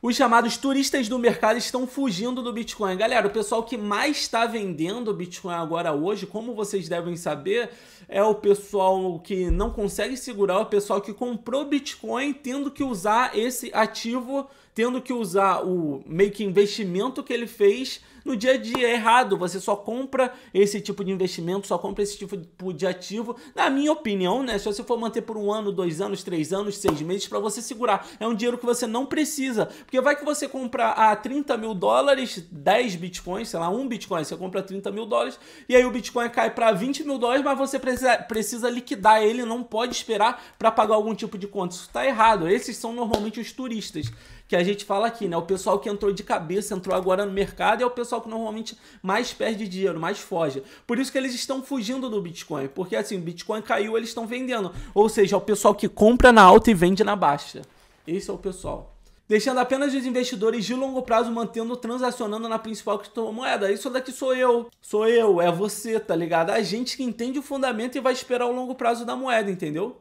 Os chamados turistas do mercado estão fugindo do Bitcoin. Galera, o pessoal que mais está vendendo Bitcoin agora hoje, como vocês devem saber, é o pessoal que não consegue segurar, o pessoal que comprou Bitcoin tendo que usar esse ativo, tendo que usar o meio que investimento que ele fez no dia a dia. É errado, você só compra esse tipo de investimento, só compra esse tipo de ativo, na minha opinião, né? Se você for manter por um ano, dois anos, três anos, seis meses, para você segurar. É um dinheiro que você não precisa porque vai que você compra a 30 mil dólares, 10 bitcoins, sei lá, um bitcoin, você compra 30 mil dólares, e aí o bitcoin cai para 20 mil dólares, mas você precisa, precisa liquidar ele, não pode esperar para pagar algum tipo de conta. Isso está errado. Esses são normalmente os turistas que a gente fala aqui, né? O pessoal que entrou de cabeça, entrou agora no mercado, é o pessoal que normalmente mais perde dinheiro, mais foge. Por isso que eles estão fugindo do Bitcoin, porque assim, o Bitcoin caiu, eles estão vendendo. Ou seja, é o pessoal que compra na alta e vende na baixa. Esse é o pessoal deixando apenas os investidores de longo prazo mantendo transacionando na principal criptomoeda. Isso daqui sou eu, sou eu, é você, tá ligado? A gente que entende o fundamento e vai esperar o longo prazo da moeda, entendeu?